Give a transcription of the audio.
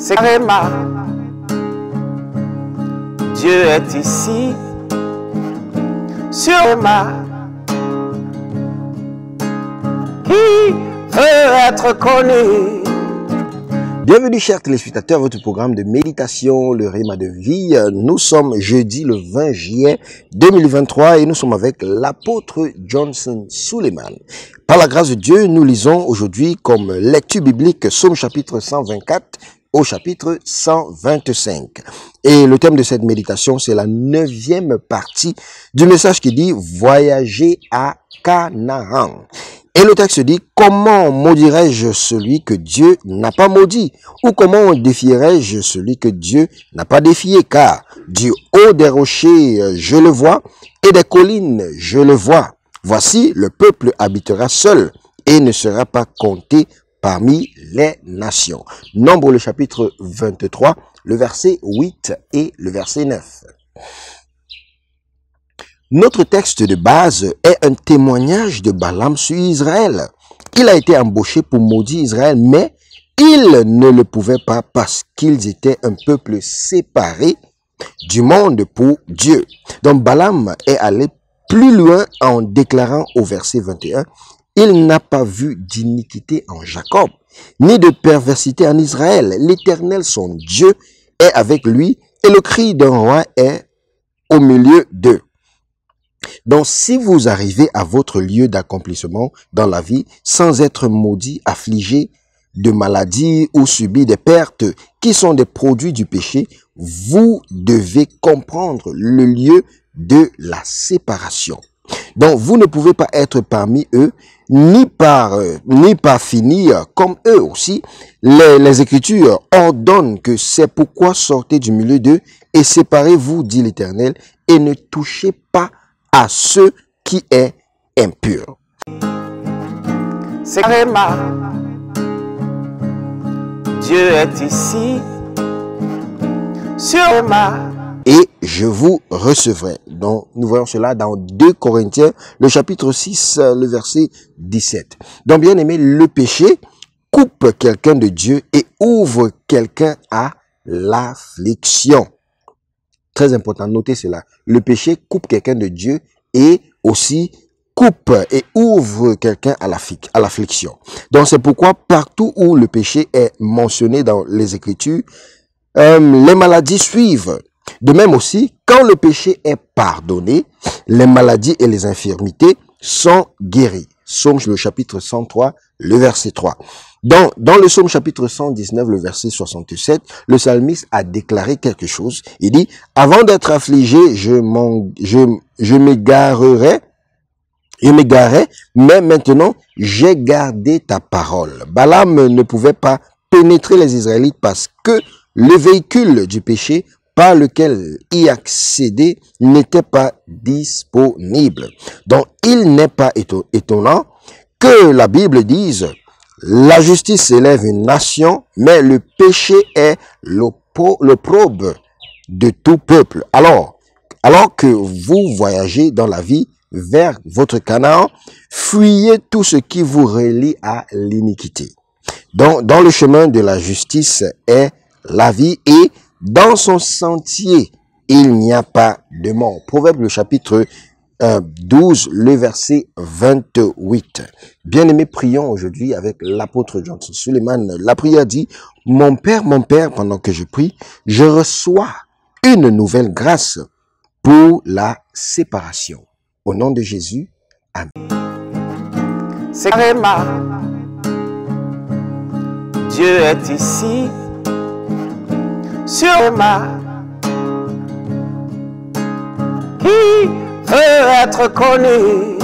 c'est Réma. Dieu est ici, sur Réma. Qui veut être connu Bienvenue chers téléspectateurs à votre programme de méditation, le Réma de vie. Nous sommes jeudi le 20 juillet 2023 et nous sommes avec l'apôtre Johnson Suleiman. Par la grâce de Dieu, nous lisons aujourd'hui comme lecture biblique Somme chapitre 124 au chapitre 125. Et le thème de cette méditation, c'est la neuvième partie du message qui dit « Voyager à Canaan ». Et le texte dit « Comment maudirais-je celui que Dieu n'a pas maudit ?» Ou « Comment défierais-je celui que Dieu n'a pas défié ?» Car du haut des rochers, je le vois, et des collines, je le vois. Voici, le peuple habitera seul et ne sera pas compté parmi les nations. Nombre le chapitre 23, le verset 8 et le verset 9. Notre texte de base est un témoignage de Balaam sur Israël. Il a été embauché pour maudire Israël, mais il ne le pouvait pas parce qu'ils étaient un peuple séparé du monde pour Dieu. Donc Balaam est allé plus loin en déclarant au verset 21, il n'a pas vu d'iniquité en Jacob, ni de perversité en Israël. L'Éternel, son Dieu, est avec lui, et le cri d'un roi est au milieu d'eux. Donc si vous arrivez à votre lieu d'accomplissement dans la vie sans être maudit, affligé de maladies ou subi des pertes qui sont des produits du péché, vous devez comprendre le lieu de la séparation. Donc vous ne pouvez pas être parmi eux, ni par, euh, ni par finir comme eux aussi. Les, Écritures ordonnent que c'est pourquoi sortez du milieu d'eux et séparez-vous, dit l'Éternel, et ne touchez pas à ceux qui est impur. Dieu est ici. Sur ma je vous recevrai. Donc, nous voyons cela dans 2 Corinthiens, le chapitre 6, euh, le verset 17. Donc, bien aimé, le péché coupe quelqu'un de Dieu et ouvre quelqu'un à l'affliction. Très important, notez cela. Le péché coupe quelqu'un de Dieu et aussi coupe et ouvre quelqu'un à l'affliction. Donc c'est pourquoi partout où le péché est mentionné dans les Écritures, euh, les maladies suivent. De même aussi, quand le péché est pardonné, les maladies et les infirmités sont guéries. Somme, le chapitre 103, le verset 3. Dans, le psaume chapitre 119, le verset 67, le psalmiste a déclaré quelque chose. Il dit, avant d'être affligé, je m'égarerai, je, mais maintenant, j'ai gardé ta parole. Balaam ne pouvait pas pénétrer les Israélites parce que le véhicule du péché par lequel y accéder n'était pas disponible. Donc il n'est pas étonnant que la Bible dise la justice élève une nation, mais le péché est l'opprobe de tout peuple. Alors, alors que vous voyagez dans la vie vers votre Canaan, fuyez tout ce qui vous relie à l'iniquité. Donc, dans le chemin de la justice est la vie et dans son sentier, il n'y a pas de mort. Proverbe le chapitre 12, euh, le verset 28. Bien-aimés, prions aujourd'hui avec l'apôtre John Suleiman. La prière dit, mon Père, mon Père, pendant que je prie, je reçois une nouvelle grâce pour la séparation. Au nom de Jésus, Amen. Dieu est ici sur ma qui peut être connu